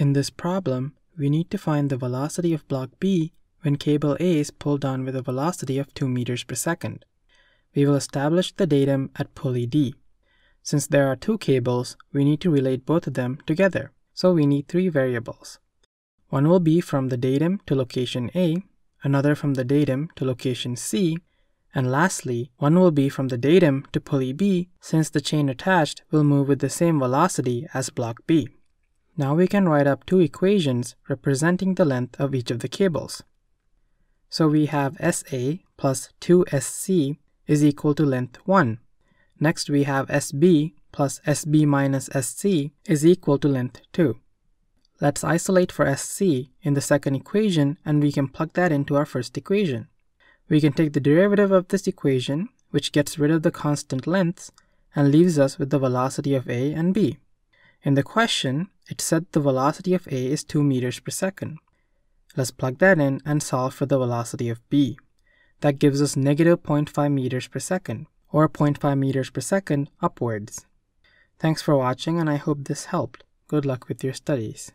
In this problem, we need to find the velocity of block B when cable A is pulled down with a velocity of 2 meters per second. We will establish the datum at pulley D. Since there are two cables, we need to relate both of them together, so we need three variables. One will be from the datum to location A, another from the datum to location C, and lastly, one will be from the datum to pulley B since the chain attached will move with the same velocity as block B. Now we can write up two equations representing the length of each of the cables. So we have SA plus 2SC is equal to length 1. Next we have SB plus SB minus SC is equal to length 2. Let's isolate for SC in the second equation and we can plug that into our first equation. We can take the derivative of this equation, which gets rid of the constant lengths, and leaves us with the velocity of A and B. In the question, it said the velocity of A is 2 meters per second. Let's plug that in and solve for the velocity of B. That gives us negative 0.5 meters per second, or 0.5 meters per second upwards. Thanks for watching and I hope this helped. Good luck with your studies.